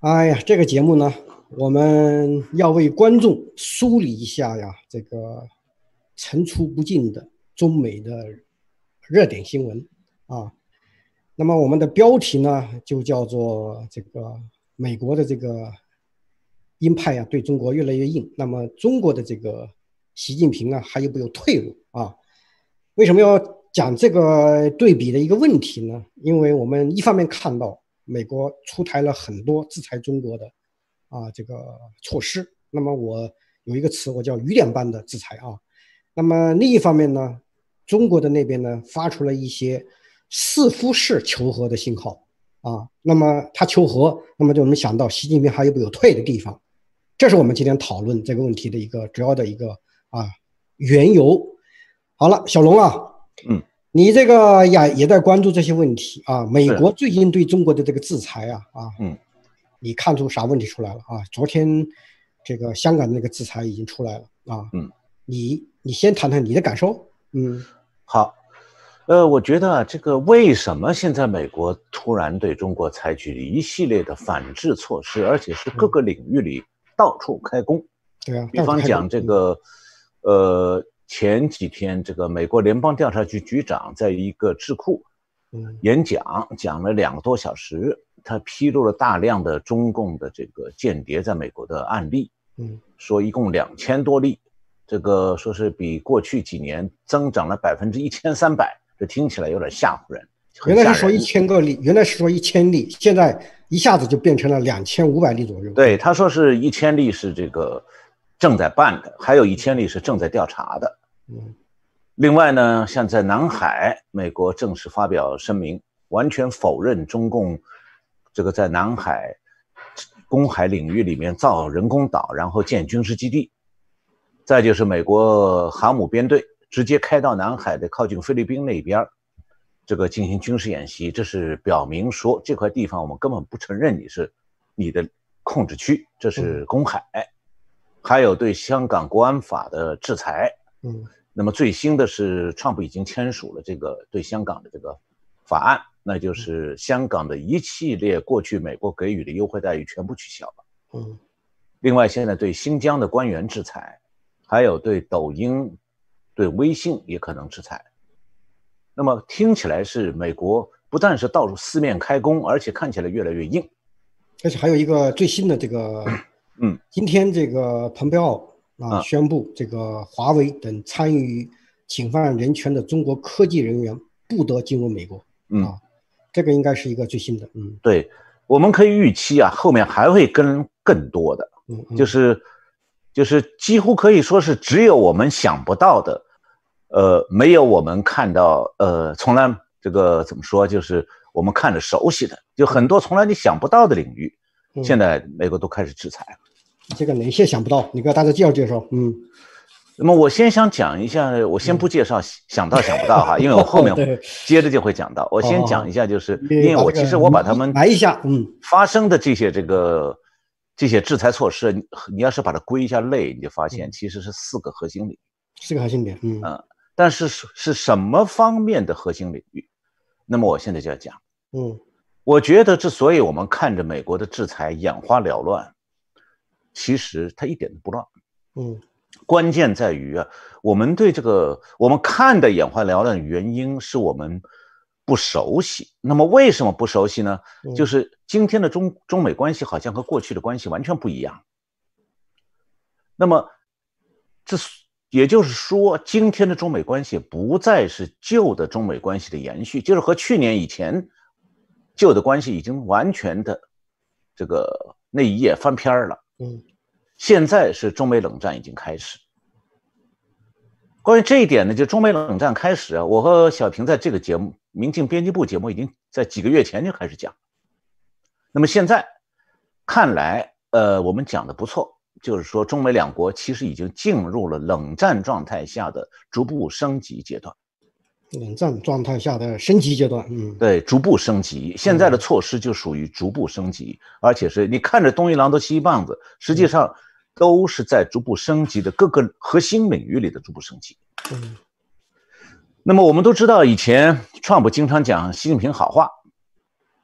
哎呀，这个节目呢，我们要为观众梳理一下呀，这个层出不穷的中美的热点新闻啊。那么我们的标题呢，就叫做“这个美国的这个鹰派呀，对中国越来越硬，那么中国的这个习近平啊，还有没有退路啊？”为什么要讲这个对比的一个问题呢？因为我们一方面看到。美国出台了很多制裁中国的啊，这个措施。那么我有一个词，我叫雨点般的制裁啊。那么另一方面呢，中国的那边呢，发出了一些似乎是求和的信号啊。那么他求和，那么就能想到习近平还有没有退的地方。这是我们今天讨论这个问题的一个主要的一个啊缘由。好了，小龙啊，嗯。你这个也也在关注这些问题啊？美国最近对中国的这个制裁啊啊，嗯，你看出啥问题出来了啊？昨天这个香港的那个制裁已经出来了啊，嗯，你你先谈谈你的感受。嗯，好，呃，我觉得这个为什么现在美国突然对中国采取一系列的反制措施，而且是各个领域里到处开工？对啊，比方讲这个，呃。前几天，这个美国联邦调查局局长在一个智库演讲，讲了两个多小时，他披露了大量的中共的这个间谍在美国的案例，嗯，说一共两千多例，这个说是比过去几年增长了百分之一千三百，这听起来有点吓唬人。原来是说一千个例，原来是说一千例，现在一下子就变成了两千五百例左右。对，他说是一千例是这个。正在办的，还有一千例是正在调查的。嗯，另外呢，像在南海，美国正式发表声明，完全否认中共这个在南海公海领域里面造人工岛，然后建军事基地。再就是美国航母编队直接开到南海的靠近菲律宾那边儿，这个进行军事演习，这是表明说这块地方我们根本不承认你是你的控制区，这是公海。还有对香港国安法的制裁，嗯，那么最新的是，川普已经签署了这个对香港的这个法案，那就是香港的一系列过去美国给予的优惠待遇全部取消了，嗯。另外，现在对新疆的官员制裁，还有对抖音、对微信也可能制裁。那么听起来是美国不但是到处四面开工，而且看起来越来越硬。而且还有一个最新的这个。嗯，今天这个蓬佩奥啊宣布，这个华为等参与侵犯人权的中国科技人员不得进入美国。嗯，这个应该是一个最新的。嗯，对，我们可以预期啊，后面还会跟更多的。嗯，就是就是几乎可以说是只有我们想不到的，呃，没有我们看到，呃，从来这个怎么说，就是我们看着熟悉的，就很多从来你想不到的领域。现在美国都开始制裁了，这个雷些想不到？你给大家介绍介绍。嗯，那么我先想讲一下，我先不介绍想到想不到哈，因为我后面接着就会讲到。我先讲一下，就是因为我其实我把他们一下，嗯，发生的这些这个这些制裁措施，你你要是把它归一下类，你就发现其实是四个核心领域，四个核心领域。嗯，但是是是什么方面的核心领域？那么我现在就要讲。嗯。我觉得，之所以我们看着美国的制裁眼花缭乱，其实它一点都不乱。嗯，关键在于啊，我们对这个我们看的眼花缭乱的原因是我们不熟悉。那么为什么不熟悉呢？就是今天的中中美关系好像和过去的关系完全不一样。那么，这也就是说，今天的中美关系不再是旧的中美关系的延续，就是和去年以前。旧的关系已经完全的这个那一页翻篇了，嗯，现在是中美冷战已经开始。关于这一点呢，就中美冷战开始啊，我和小平在这个节目《民进编辑部》节目已经在几个月前就开始讲。那么现在看来，呃，我们讲的不错，就是说中美两国其实已经进入了冷战状态下的逐步升级阶段。冷战状态下的升级阶段，嗯，对，逐步升级。现在的措施就属于逐步升级，而且是你看着东一榔头西一棒子，实际上都是在逐步升级的各个核心领域里的逐步升级。嗯，那么我们都知道，以前川普经常讲习近平好话，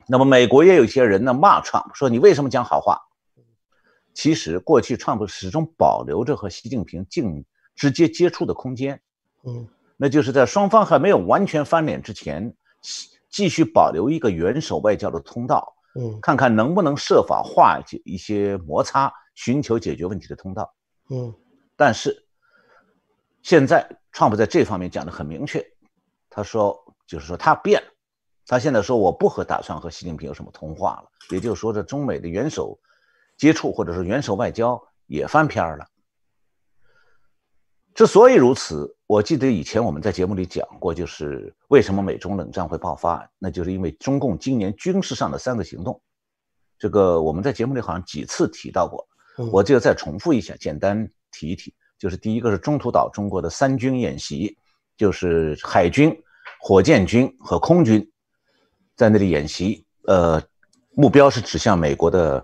那么美国也有一些人呢骂川普，说你为什么讲好话？其实过去川普始终保留着和习近平近直接接触的空间。嗯。那就是在双方还没有完全翻脸之前，继续保留一个元首外交的通道，嗯，看看能不能设法化解一些摩擦，寻求解决问题的通道，嗯。但是，现在川普在这方面讲的很明确，他说，就是说他变了，他现在说我不和打算和习近平有什么通话了，也就是说，这中美的元首接触或者是元首外交也翻篇了。之所以如此。我记得以前我们在节目里讲过，就是为什么美中冷战会爆发，那就是因为中共今年军事上的三个行动。这个我们在节目里好像几次提到过，我就再重复一下，简单提一提。就是第一个是中途岛，中国的三军演习，就是海军、火箭军和空军在那里演习，呃，目标是指向美国的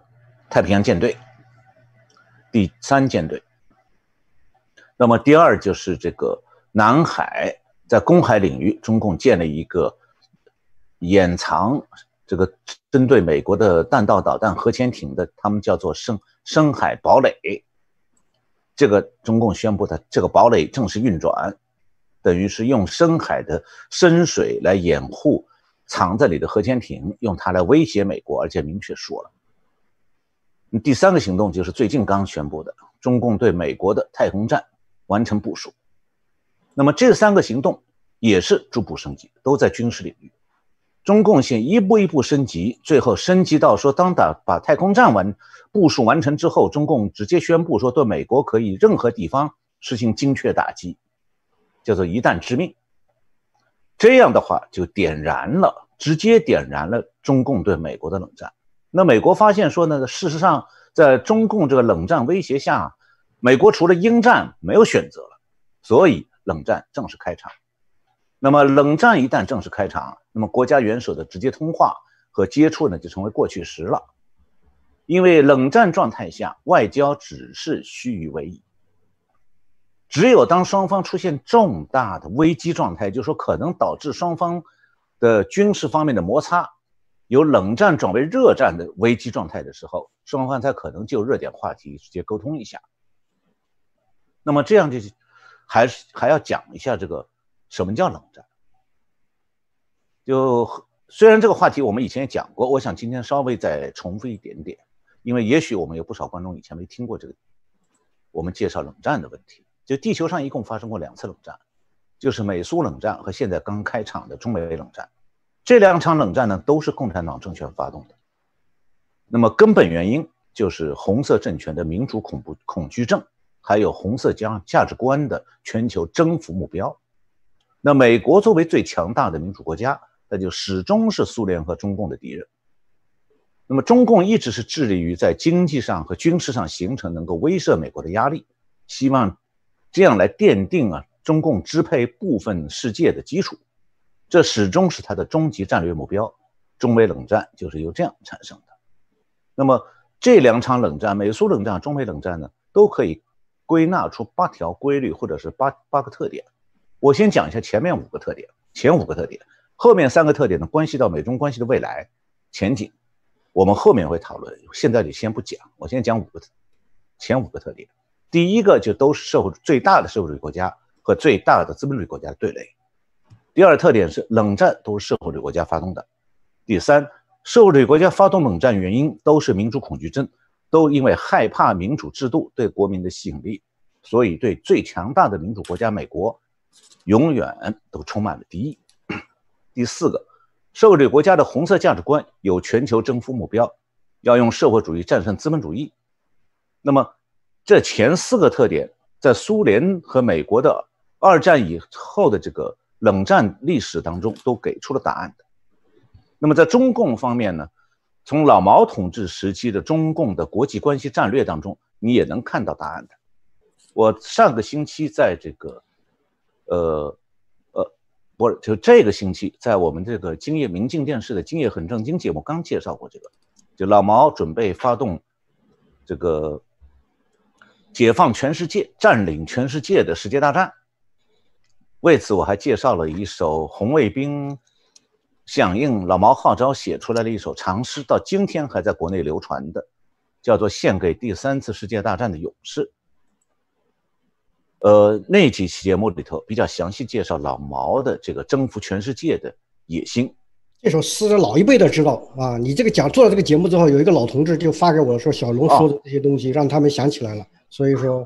太平洋舰队，第三舰队。那么第二就是这个。南海在公海领域，中共建了一个掩藏这个针对美国的弹道导弹核潜艇的，他们叫做“深深海堡垒”。这个中共宣布的这个堡垒正式运转，等于是用深海的深水来掩护藏在里的核潜艇，用它来威胁美国，而且明确说了。第三个行动就是最近刚宣布的，中共对美国的太空站完成部署。那么这三个行动也是逐步升级，都在军事领域。中共先一步一步升级，最后升级到说，当打把太空战完部署完成之后，中共直接宣布说，对美国可以任何地方实行精确打击，叫做一旦致命。这样的话就点燃了，直接点燃了中共对美国的冷战。那美国发现说呢，事实上在中共这个冷战威胁下，美国除了应战没有选择了，所以。冷战正式开场，那么冷战一旦正式开场，那么国家元首的直接通话和接触呢，就成为过去时了。因为冷战状态下，外交只是虚与委蛇。只有当双方出现重大的危机状态，就说可能导致双方的军事方面的摩擦由冷战转为热战的危机状态的时候，双方才可能就热点话题直接沟通一下。那么这样是。还是还要讲一下这个什么叫冷战？就虽然这个话题我们以前也讲过，我想今天稍微再重复一点点，因为也许我们有不少观众以前没听过这个。我们介绍冷战的问题，就地球上一共发生过两次冷战，就是美苏冷战和现在刚开场的中美冷战。这两场冷战呢，都是共产党政权发动的。那么根本原因就是红色政权的民主恐怖恐惧症。还有红色价价值观的全球征服目标，那美国作为最强大的民主国家，那就始终是苏联和中共的敌人。那么中共一直是致力于在经济上和军事上形成能够威慑美国的压力，希望这样来奠定啊中共支配部分世界的基础，这始终是它的终极战略目标。中美冷战就是由这样产生的。那么这两场冷战，美苏冷战、中美冷战呢，都可以。归纳出八条规律或者是八八个特点，我先讲一下前面五个特点，前五个特点，后面三个特点呢关系到美中关系的未来前景，我们后面会讨论，现在就先不讲，我先讲五个前五个特点，第一个就都是社会最大的社会主义国家和最大的资本主义国家的对垒，第二特点是冷战都是社会主义国家发动的，第三社会主义国家发动冷战原因都是民主恐惧症。都因为害怕民主制度对国民的吸引力，所以对最强大的民主国家美国，永远都充满了敌意。第四个，社会主义国家的红色价值观有全球征服目标，要用社会主义战胜资本主义。那么，这前四个特点在苏联和美国的二战以后的这个冷战历史当中都给出了答案的。那么在中共方面呢？从老毛统治时期的中共的国际关系战略当中，你也能看到答案的。我上个星期在这个，呃，呃，不是，就这个星期，在我们这个今夜明镜电视的《今夜很正经》节目，刚介绍过这个，就老毛准备发动这个解放全世界、占领全世界的世界大战。为此，我还介绍了一首《红卫兵》。响应老毛号召写出来的一首长诗，到今天还在国内流传的，叫做《献给第三次世界大战的勇士》。呃，那几期节目里头比较详细介绍老毛的这个征服全世界的野心。这首诗的老一辈的知道啊，你这个讲做了这个节目之后，有一个老同志就发给我说，小龙说的这些东西让他们想起来了，所以说。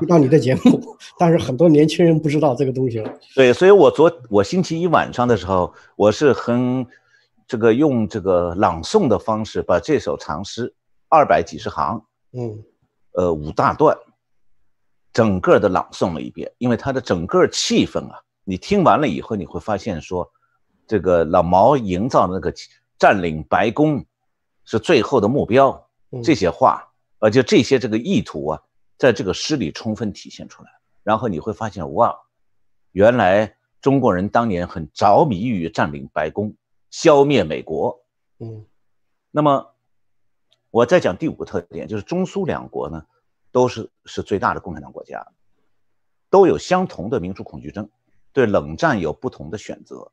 听 到你的节目，但是很多年轻人不知道这个东西了。对，所以我昨我星期一晚上的时候，我是很这个用这个朗诵的方式把这首长诗二百几十行，嗯，呃五大段，整个的朗诵了一遍。因为它的整个气氛啊，你听完了以后，你会发现说，这个老毛营造那个占领白宫是最后的目标，这些话，呃，就这些这个意图啊。在这个诗里充分体现出来然后你会发现，哇，原来中国人当年很着迷于占领白宫、消灭美国。嗯，那么我再讲第五个特点，就是中苏两国呢，都是是最大的共产党国家，都有相同的民族恐惧症，对冷战有不同的选择。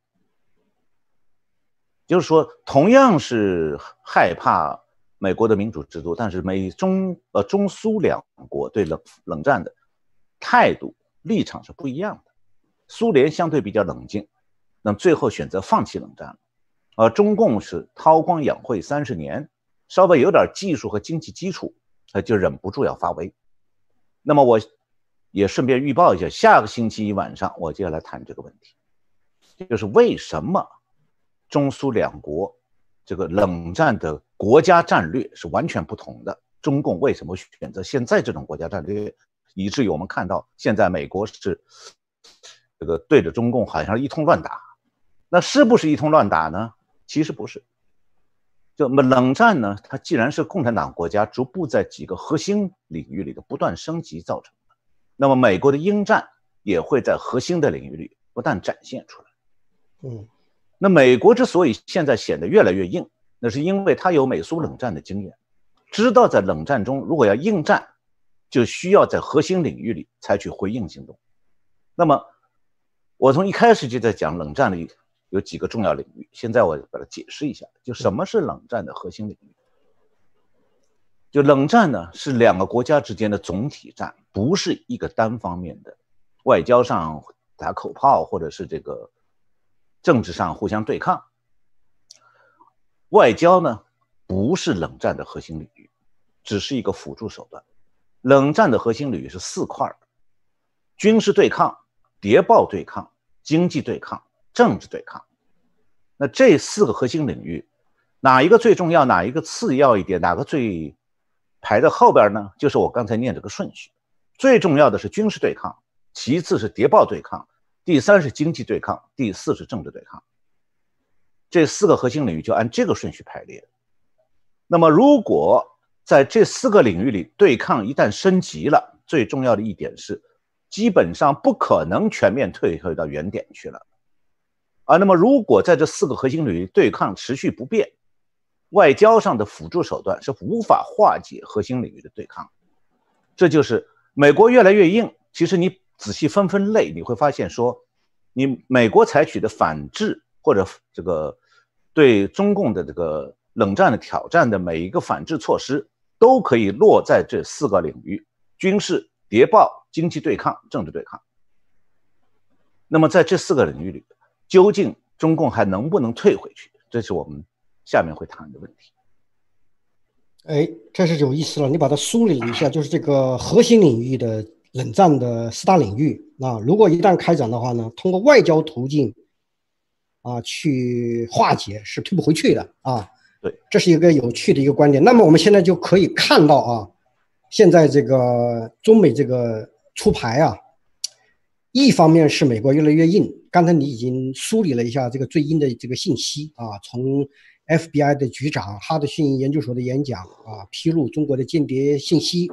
就是说，同样是害怕。美国的民主制度，但是美中呃中苏两国对冷冷战的态度立场是不一样的。苏联相对比较冷静，那么最后选择放弃冷战了。而中共是韬光养晦三十年，稍微有点技术和经济基础，他就忍不住要发威。那么我也顺便预报一下，下个星期一晚上我就要来谈这个问题，就是为什么中苏两国。这个冷战的国家战略是完全不同的。中共为什么选择现在这种国家战略，以至于我们看到现在美国是这个对着中共好像一通乱打，那是不是一通乱打呢？其实不是。那么冷战呢？它既然是共产党国家逐步在几个核心领域里的不断升级造成的，那么美国的英战也会在核心的领域里不断展现出来。嗯。那美国之所以现在显得越来越硬，那是因为它有美苏冷战的经验，知道在冷战中如果要应战，就需要在核心领域里采取回应行动。那么，我从一开始就在讲冷战里有几个重要领域，现在我把它解释一下，就什么是冷战的核心领域。就冷战呢，是两个国家之间的总体战，不是一个单方面的外交上打口炮或者是这个。政治上互相对抗，外交呢不是冷战的核心领域，只是一个辅助手段。冷战的核心领域是四块：军事对抗、谍报对抗、经济对抗、政治对抗。那这四个核心领域，哪一个最重要？哪一个次要一点？哪个最排在后边呢？就是我刚才念这个顺序，最重要的是军事对抗，其次是谍报对抗。第三是经济对抗，第四是政治对抗，这四个核心领域就按这个顺序排列。那么，如果在这四个领域里对抗一旦升级了，最重要的一点是，基本上不可能全面退回到原点去了。啊，那么如果在这四个核心领域对抗持续不变，外交上的辅助手段是无法化解核心领域的对抗。这就是美国越来越硬，其实你。仔细分分类，你会发现说，你美国采取的反制或者这个对中共的这个冷战的挑战的每一个反制措施，都可以落在这四个领域：军事、谍报、经济对抗、政治对抗。那么在这四个领域里，究竟中共还能不能退回去？这是我们下面会谈的问题。哎，这是有意思了，你把它梳理一下，就是这个核心领域的。冷战的四大领域，那如果一旦开展的话呢？通过外交途径啊去化解是退不回去的啊。对，这是一个有趣的一个观点。那么我们现在就可以看到啊，现在这个中美这个出牌啊，一方面是美国越来越硬。刚才你已经梳理了一下这个最硬的这个信息啊，从 FBI 的局长哈德逊研究所的演讲啊，披露中国的间谍信息。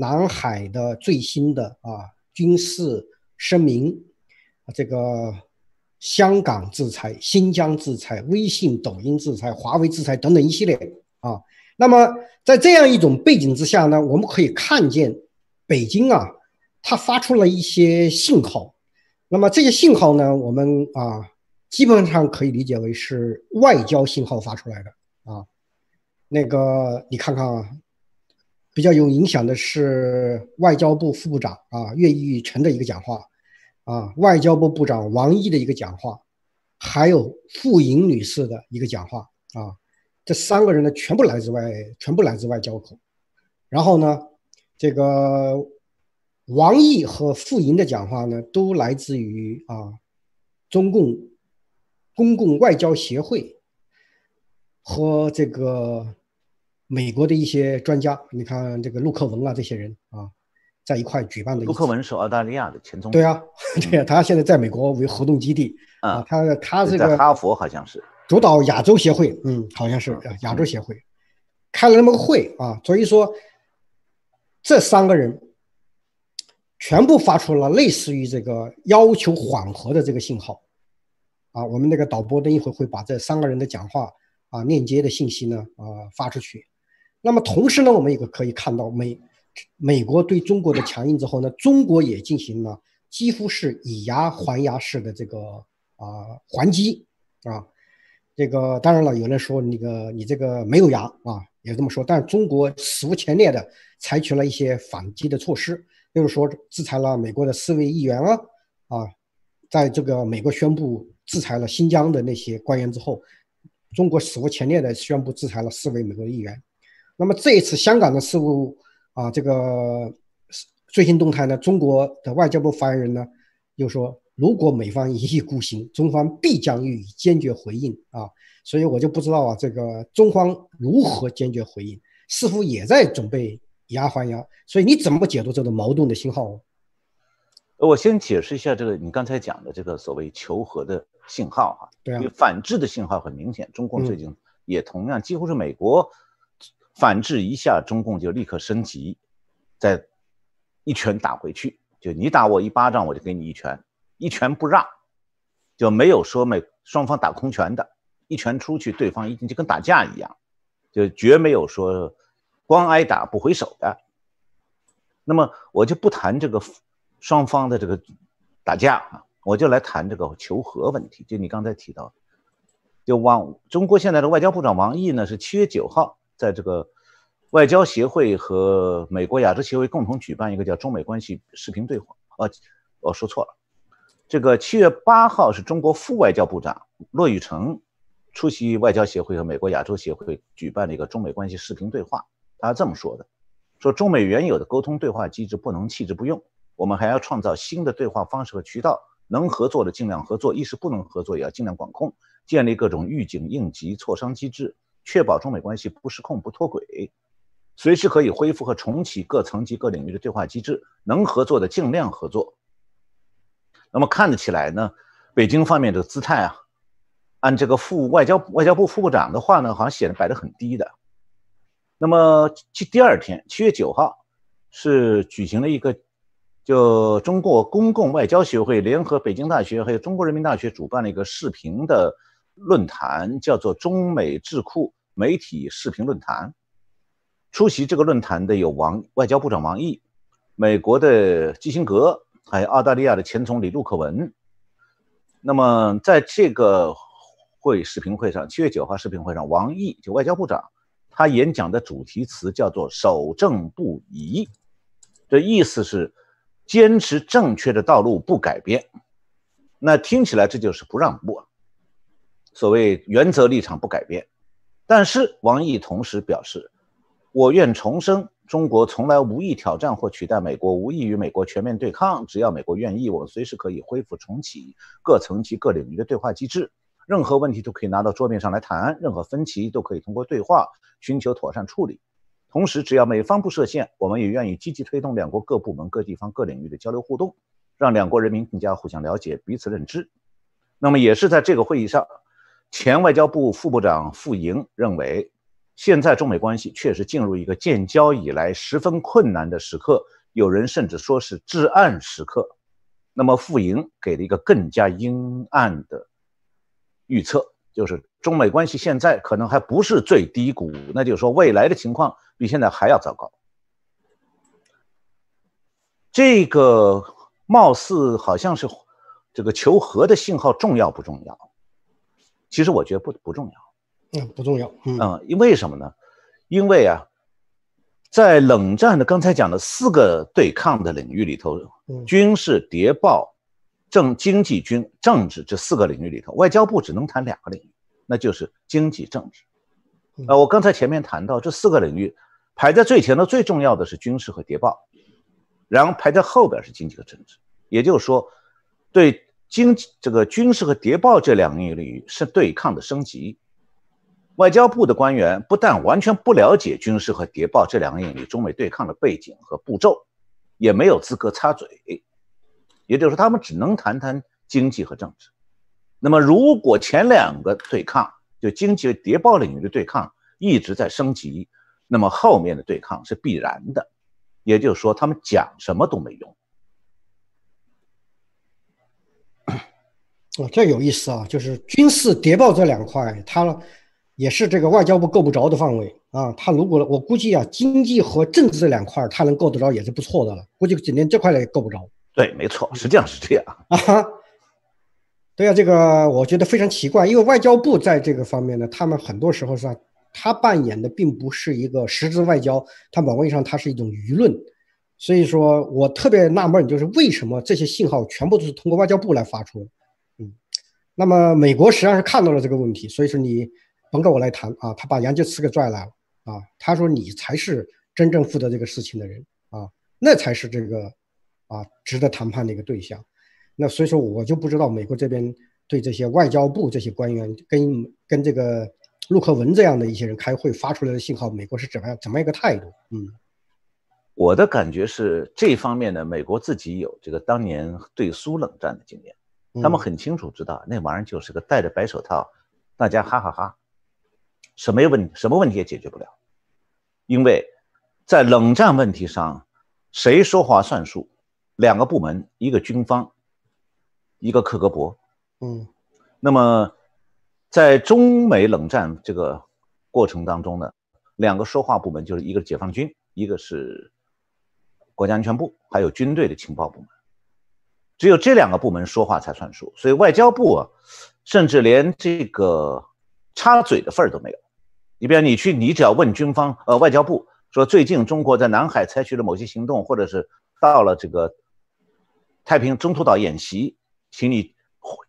南海的最新的啊军事声明，这个香港制裁、新疆制裁、微信、抖音制裁、华为制裁等等一系列啊。那么在这样一种背景之下呢，我们可以看见北京啊，它发出了一些信号。那么这些信号呢，我们啊基本上可以理解为是外交信号发出来的啊。那个你看看。啊，比较有影响的是外交部副部长啊岳玉成的一个讲话，啊外交部部长王毅的一个讲话，还有傅莹女士的一个讲话啊，这三个人呢全部来自外全部来自外交口，然后呢，这个王毅和傅莹的讲话呢都来自于啊中共公共外交协会和这个。美国的一些专家，你看这个陆克文啊，这些人啊，在一块举办的。陆克文是澳大利亚的前总统。对啊，对啊，他现在在美国为活动基地啊，他他这个在哈佛好像是主导亚洲协会，嗯，好像是亚洲协会开了那么个会啊，所以说这三个人全部发出了类似于这个要求缓和的这个信号啊。我们那个导播等一会儿会把这三个人的讲话啊链接的信息呢，呃发出去。那么同时呢，我们也可以看到美美国对中国的强硬之后呢，中国也进行了几乎是以牙还牙式的这个啊还击啊。这个当然了，有人说那个你这个没有牙啊，也这么说。但是中国史无前例的采取了一些反击的措施，比如说制裁了美国的四位议员啊啊，在这个美国宣布制裁了新疆的那些官员之后，中国史无前例的宣布制裁了四位美国议员。那么这一次香港的事务啊，这个最新动态呢？中国的外交部发言人呢又说，如果美方一意孤行，中方必将予以坚决回应啊！所以我就不知道啊，这个中方如何坚决回应？似乎也在准备以牙还牙。所以你怎么解读这个矛盾的信号？我先解释一下这个你刚才讲的这个所谓求和的信号啊，对啊，反制的信号很明显，中国最近也同样几乎是美国。反制一下，中共就立刻升级，再一拳打回去，就你打我一巴掌，我就给你一拳，一拳不让，就没有说美双方打空拳的，一拳出去，对方一就跟打架一样，就绝没有说光挨打不回手的。那么我就不谈这个双方的这个打架啊，我就来谈这个求和问题。就你刚才提到，就王中国现在的外交部长王毅呢，是七月九号。在这个外交协会和美国亚洲协会共同举办一个叫中美关系视频对话啊，哦，说错了，这个七月八号是中国副外交部长骆玉成出席外交协会和美国亚洲协会举办的一个中美关系视频对话，他这么说的：说中美原有的沟通对话机制不能弃之不用，我们还要创造新的对话方式和渠道，能合作的尽量合作，一时不能合作也要尽量管控，建立各种预警应急磋商机制。确保中美关系不失控不脱轨，随时可以恢复和重启各层级各领域的对话机制，能合作的尽量合作。那么看得起来呢，北京方面的姿态啊，按这个副外交外交部副部长的话呢，好像显得摆得很低的。那么第第二天七月九号是举行了一个就中国公共外交协会联合北京大学还有中国人民大学主办了一个视频的。论坛叫做“中美智库媒体视频论坛”。出席这个论坛的有王外交部长王毅，美国的基辛格，还有澳大利亚的前总理陆克文。那么在这个会视频会上，七月九号视频会上，王毅就外交部长，他演讲的主题词叫做“守正不移”，的意思是坚持正确的道路不改变。那听起来这就是不让步。所谓原则立场不改变，但是王毅同时表示，我愿重申，中国从来无意挑战或取代美国，无意与美国全面对抗。只要美国愿意，我们随时可以恢复重启各层级、各领域的对话机制。任何问题都可以拿到桌面上来谈，任何分歧都可以通过对话寻求妥善处理。同时，只要美方不设限，我们也愿意积极推动两国各部门、各地方、各领域的交流互动，让两国人民更加互相了解、彼此认知。那么，也是在这个会议上。前外交部副部长傅莹认为，现在中美关系确实进入一个建交以来十分困难的时刻，有人甚至说是至暗时刻。那么，傅莹给了一个更加阴暗的预测，就是中美关系现在可能还不是最低谷，那就是说未来的情况比现在还要糟糕。这个貌似好像是这个求和的信号重要不重要？其实我觉得不不重要，嗯，不重要，嗯，因为什么呢？因为啊，在冷战的刚才讲的四个对抗的领域里头，军事、谍报、政、经济、军、政治这四个领域里头，外交部只能谈两个领域，那就是经济、政治。呃，我刚才前面谈到这四个领域，排在最前的最重要的是军事和谍报，然后排在后边是经济和政治。也就是说，对。经济这个军事和谍报这两个领域是对抗的升级。外交部的官员不但完全不了解军事和谍报这两个领域中美对抗的背景和步骤，也没有资格插嘴，也就是说，他们只能谈谈经济和政治。那么，如果前两个对抗，就经济和谍报领域的对抗一直在升级，那么后面的对抗是必然的。也就是说，他们讲什么都没用。啊，这有意思啊！就是军事谍报这两块，它也是这个外交部够不着的范围啊。它如果我估计啊，经济和政治这两块，它能够得着也是不错的了。估计今天这块也够不着。对，没错，实际上是这样 啊。对呀，这个我觉得非常奇怪，因为外交部在这个方面呢，他们很多时候上，他扮演的并不是一个实质外交，他本位上它是一种舆论。所以说我特别纳闷，就是为什么这些信号全部都是通过外交部来发出？那么美国实际上是看到了这个问题，所以说你甭跟我来谈啊，他把杨洁篪给拽来了啊，他说你才是真正负责这个事情的人啊，那才是这个啊值得谈判的一个对象。那所以说，我就不知道美国这边对这些外交部这些官员跟跟这个陆克文这样的一些人开会发出来的信号，美国是怎么样怎么一个态度？嗯，我的感觉是，这方面呢，美国自己有这个当年对苏冷战的经验。他们很清楚知道，那玩意儿就是个戴着白手套，大家哈哈哈，什么问什么问题也解决不了，因为，在冷战问题上，谁说话算数？两个部门，一个军方，一个克格勃。嗯，那么，在中美冷战这个过程当中呢，两个说话部门就是一个解放军，一个是国家安全部，还有军队的情报部门。只有这两个部门说话才算数，所以外交部啊，甚至连这个插嘴的份儿都没有。你比方你去，你只要问军方，呃，外交部说最近中国在南海采取了某些行动，或者是到了这个太平中途岛演习，请你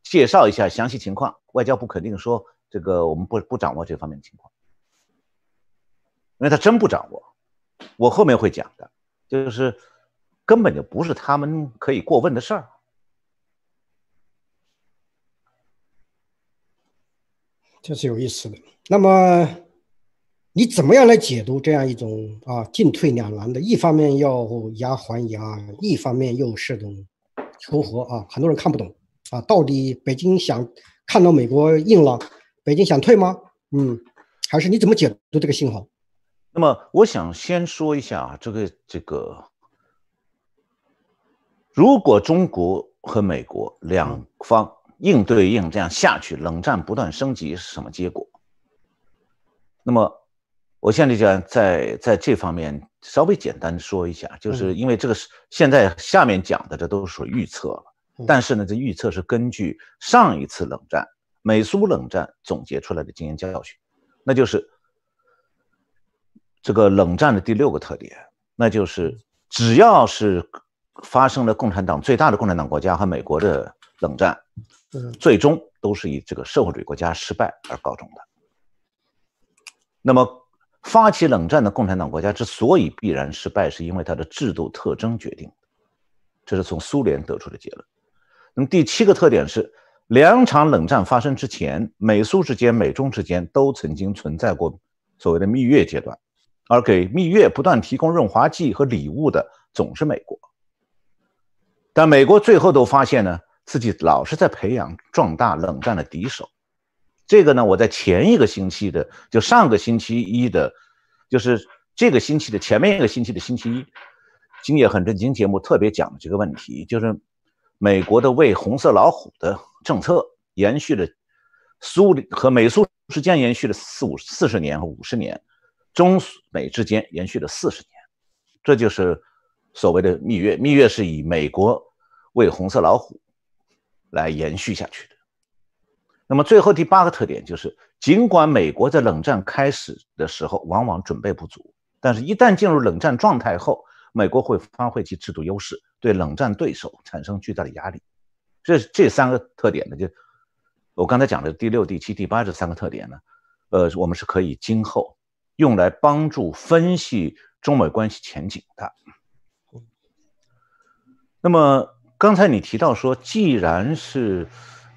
介绍一下详细情况，外交部肯定说这个我们不不掌握这方面情况，因为他真不掌握。我后面会讲的，就是根本就不是他们可以过问的事儿。这是有意思的。那么，你怎么样来解读这样一种啊进退两难的？一方面要牙还牙，一方面又是种求和啊。很多人看不懂啊，到底北京想看到美国硬了，北京想退吗？嗯，还是你怎么解读这个信号？那么，我想先说一下啊，这个这个，如果中国和美国两方。硬对硬这样下去，冷战不断升级是什么结果？那么，我现在讲在在这方面稍微简单说一下，就是因为这个是现在下面讲的，这都是预测了。但是呢，这预测是根据上一次冷战美苏冷战总结出来的经验教训，那就是这个冷战的第六个特点，那就是只要是发生了共产党最大的共产党国家和美国的冷战。最终都是以这个社会主义国家失败而告终的。那么，发起冷战的共产党国家之所以必然失败，是因为它的制度特征决定的。这是从苏联得出的结论。那么第七个特点是，两场冷战发生之前，美苏之间、美中之间都曾经存在过所谓的蜜月阶段，而给蜜月不断提供润滑剂和礼物的总是美国。但美国最后都发现呢？自己老是在培养壮大冷战的敌手，这个呢，我在前一个星期的，就上个星期一的，就是这个星期的前面一个星期的星期一，今夜很震惊节目特别讲的这个问题，就是美国的为红色老虎的政策延续了苏和美苏之间延续了四五四十年和五十年，中苏美之间延续了四十年，这就是所谓的蜜月。蜜月是以美国为红色老虎。来延续下去的。那么最后第八个特点就是，尽管美国在冷战开始的时候往往准备不足，但是一旦进入冷战状态后，美国会发挥其制度优势，对冷战对手产生巨大的压力。这这三个特点呢，就我刚才讲的第六、第七、第八这三个特点呢，呃，我们是可以今后用来帮助分析中美关系前景的。那么。刚才你提到说，既然是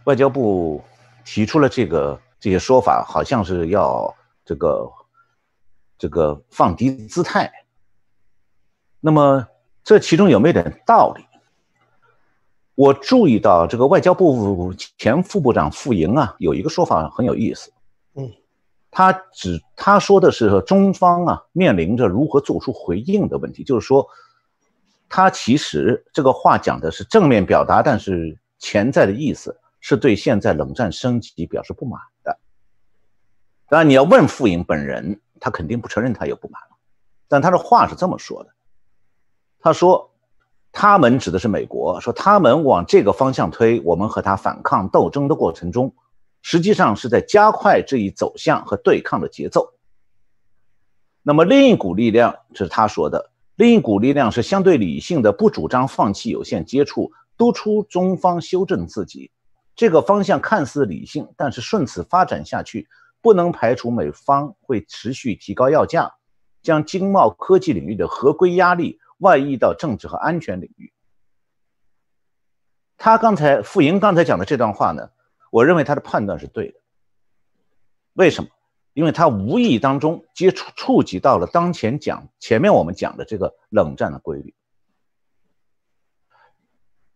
外交部提出了这个这些说法，好像是要这个这个放低姿态，那么这其中有没有点道理？我注意到这个外交部前副部长傅莹啊，有一个说法很有意思。嗯，他指他说的是中方啊面临着如何做出回应的问题，就是说。他其实这个话讲的是正面表达，但是潜在的意思是对现在冷战升级表示不满的。当然，你要问傅颖本人，他肯定不承认他有不满了。但他的话是这么说的：他说，他们指的是美国，说他们往这个方向推，我们和他反抗斗争的过程中，实际上是在加快这一走向和对抗的节奏。那么另一股力量，这是他说的。另一股力量是相对理性的，不主张放弃有限接触，督促中方修正自己。这个方向看似理性，但是顺此发展下去，不能排除美方会持续提高要价，将经贸科技领域的合规压力外溢到政治和安全领域。他刚才傅莹刚才讲的这段话呢，我认为他的判断是对的。为什么？因为他无意当中接触触及到了当前讲前面我们讲的这个冷战的规律，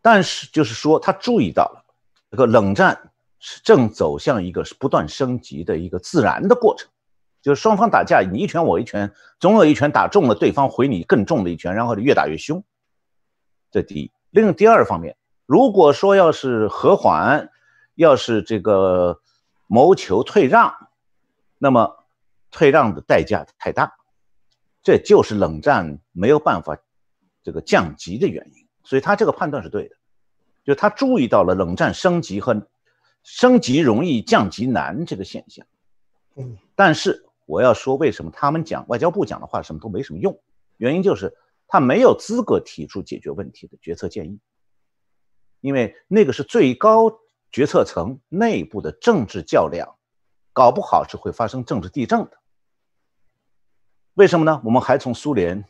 但是就是说他注意到了这个冷战是正走向一个不断升级的一个自然的过程，就是双方打架你一拳我一拳，总有一拳打中了对方，回你更重的一拳，然后越打越凶。这第一。另第二方面，如果说要是和缓，要是这个谋求退让。那么，退让的代价太大，这就是冷战没有办法这个降级的原因。所以他这个判断是对的，就他注意到了冷战升级和升级容易降级难这个现象。但是我要说，为什么他们讲外交部讲的话什么都没什么用？原因就是他没有资格提出解决问题的决策建议，因为那个是最高决策层内部的政治较量。搞不好是会发生政治地震的，为什么呢？我们还从苏联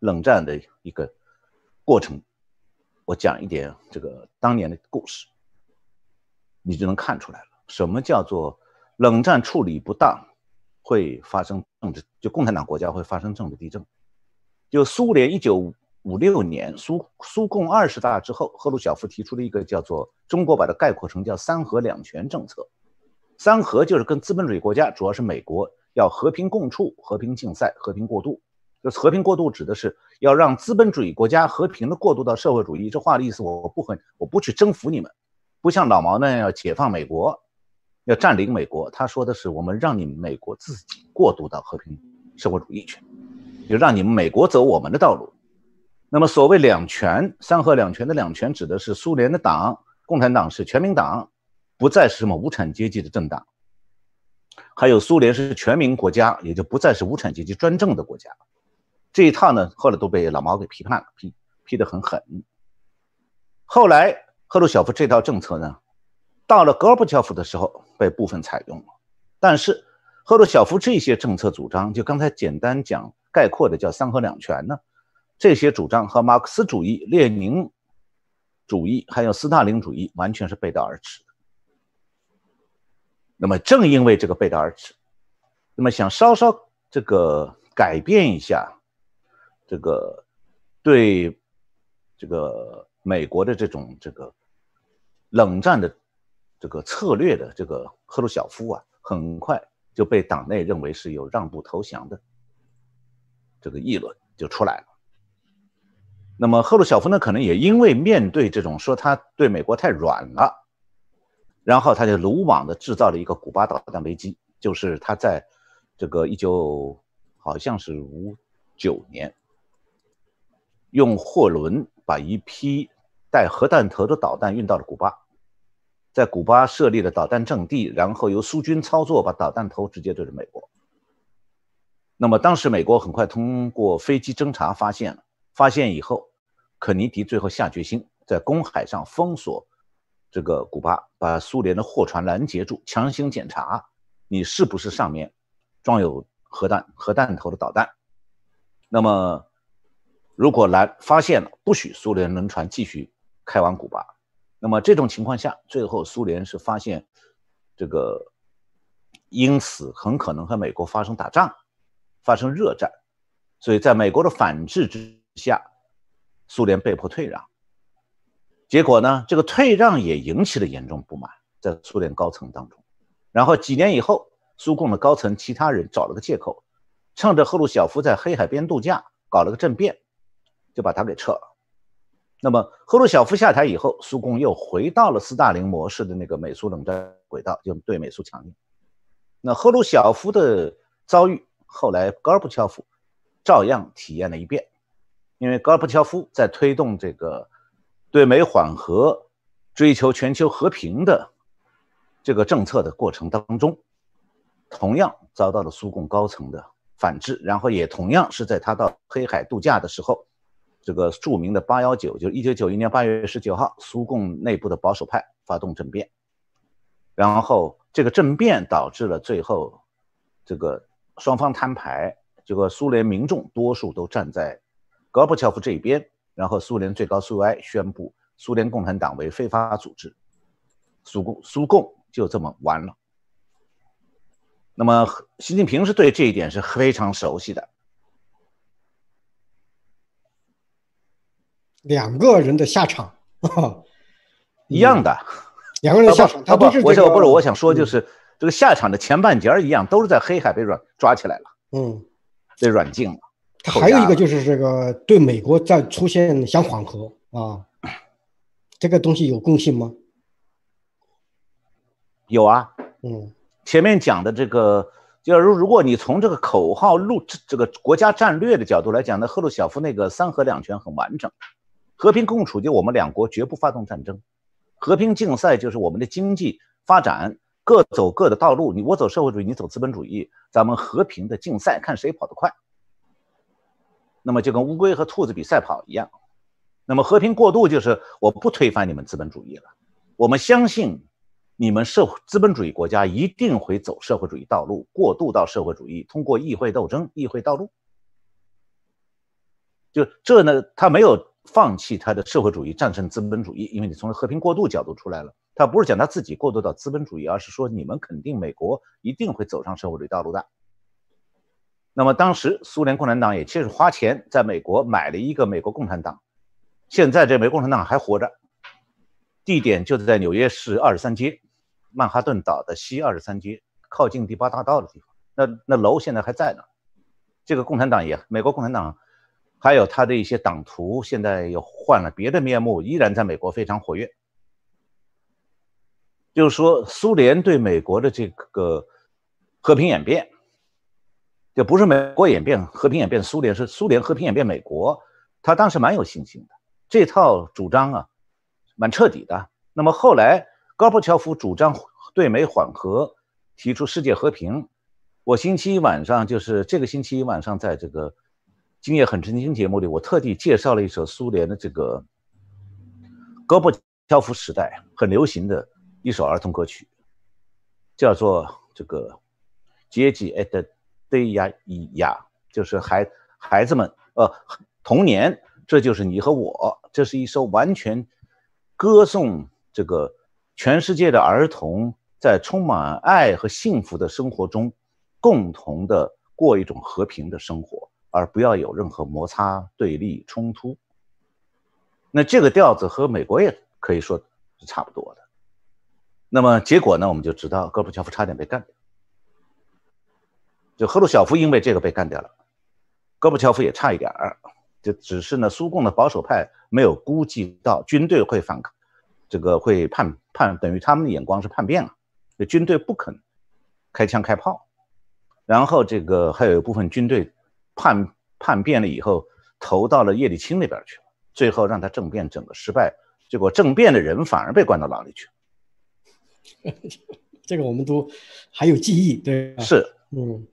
冷战的一个过程，我讲一点这个当年的故事，你就能看出来了。什么叫做冷战处理不当会发生政治？就共产党国家会发生政治地震。就苏联一九五六年苏苏共二十大之后，赫鲁晓夫提出了一个叫做中国把它概括成叫“三和两全”政策。三和就是跟资本主义国家，主要是美国，要和平共处、和平竞赛、和平过渡。就和平过渡指的是要让资本主义国家和平的过渡到社会主义。这话的意思，我不和我不去征服你们，不像老毛那样要解放美国，要占领美国。他说的是我们让你们美国自己过渡到和平社会主义去，就让你们美国走我们的道路。那么所谓两全三和，两全的两全指的是苏联的党，共产党是全民党。不再是什么无产阶级的政党，还有苏联是全民国家，也就不再是无产阶级专政的国家。这一套呢，后来都被老毛给批判了，批批得很狠。后来赫鲁晓夫这套政策呢，到了戈尔巴乔夫的时候被部分采用了，但是赫鲁晓夫这些政策主张，就刚才简单讲概括的叫“三合两全”呢，这些主张和马克思主义、列宁主义还有斯大林主义完全是背道而驰。那么正因为这个背道而驰，那么想稍稍这个改变一下这个对这个美国的这种这个冷战的这个策略的这个赫鲁晓夫啊，很快就被党内认为是有让步投降的这个议论就出来了。那么赫鲁晓夫呢，可能也因为面对这种说他对美国太软了。然后他就鲁莽地制造了一个古巴导弹危机，就是他在这个一九好像是五九年，用货轮把一批带核弹头的导弹运到了古巴，在古巴设立了导弹阵地，然后由苏军操作，把导弹头直接对着美国。那么当时美国很快通过飞机侦察发现，了，发现以后，肯尼迪最后下决心在公海上封锁。这个古巴把苏联的货船拦截住，强行检查你是不是上面装有核弹、核弹头的导弹。那么，如果来发现，不许苏联轮船继续开往古巴。那么这种情况下，最后苏联是发现这个，因此很可能和美国发生打仗，发生热战。所以，在美国的反制之下，苏联被迫退让。结果呢？这个退让也引起了严重不满，在苏联高层当中。然后几年以后，苏共的高层其他人找了个借口，趁着赫鲁晓夫在黑海边度假，搞了个政变，就把他给撤了。那么赫鲁晓夫下台以后，苏共又回到了斯大林模式的那个美苏冷战轨道，就对美苏强硬。那赫鲁晓夫的遭遇，后来戈尔巴乔夫照样体验了一遍，因为戈尔巴乔夫在推动这个。对美缓和、追求全球和平的这个政策的过程当中，同样遭到了苏共高层的反制，然后也同样是在他到黑海度假的时候，这个著名的八幺九，就是一九九一年八月十九号，苏共内部的保守派发动政变，然后这个政变导致了最后这个双方摊牌，这个苏联民众多数都站在戈尔巴乔夫这一边。然后，苏联最高苏维埃宣布苏联共产党为非法组织，苏共苏共就这么完了。那么，习近平是对这一点是非常熟悉的。两个人的下场 一样的，两个人的下场他不是不是不是我想说就是这个下场的前半截一样，都是在黑海被软抓起来了，嗯，被软禁了。他还有一个就是这个对美国在出现想缓和啊，这个东西有共性吗？有啊，嗯，前面讲的这个，就是如果你从这个口号、路、这个国家战略的角度来讲呢，赫鲁晓夫那个三核两全很完整，和平共处就我们两国绝不发动战争，和平竞赛就是我们的经济发展各走各的道路，你我走社会主义，你走资本主义，咱们和平的竞赛，看谁跑得快。那么就跟乌龟和兔子比赛跑一样，那么和平过渡就是我不推翻你们资本主义了，我们相信你们社资本主义国家一定会走社会主义道路，过渡到社会主义，通过议会斗争、议会道路。就这呢，他没有放弃他的社会主义战胜资本主义，因为你从和平过渡角度出来了，他不是讲他自己过渡到资本主义，而是说你们肯定美国一定会走上社会主义道路的。那么当时，苏联共产党也确实花钱在美国买了一个美国共产党。现在这美国共产党还活着，地点就在纽约市二十三街，曼哈顿岛的西二十三街，靠近第八大道的地方。那那楼现在还在呢。这个共产党也，美国共产党，还有他的一些党徒，现在又换了别的面目，依然在美国非常活跃。就是说，苏联对美国的这个和平演变。就不是美国演变和平演变苏联，是苏联和平演变美国。他当时蛮有信心的，这套主张啊，蛮彻底的。那么后来，戈尔巴乔夫主张对美缓和，提出世界和平。我星期一晚上就是这个星期一晚上，在这个《今夜很澄清节目里，我特地介绍了一首苏联的这个戈尔巴乔夫时代很流行的一首儿童歌曲，叫做这个《阶级爱的》。对呀，咿呀，就是孩孩子们，呃，童年，这就是你和我，这是一首完全歌颂这个全世界的儿童在充满爱和幸福的生活中，共同的过一种和平的生活，而不要有任何摩擦、对立、冲突。那这个调子和美国也可以说是差不多的。那么结果呢，我们就知道戈布乔夫差点被干掉。就赫鲁晓夫因为这个被干掉了，戈布乔夫也差一点儿，就只是呢，苏共的保守派没有估计到军队会反抗，这个会叛叛，等于他们的眼光是叛变了。就军队不肯开枪开炮，然后这个还有一部分军队叛叛变了以后，投到了叶利钦那边去了，最后让他政变整个失败，结果政变的人反而被关到牢里去了。这个我们都还有记忆，对，是，嗯。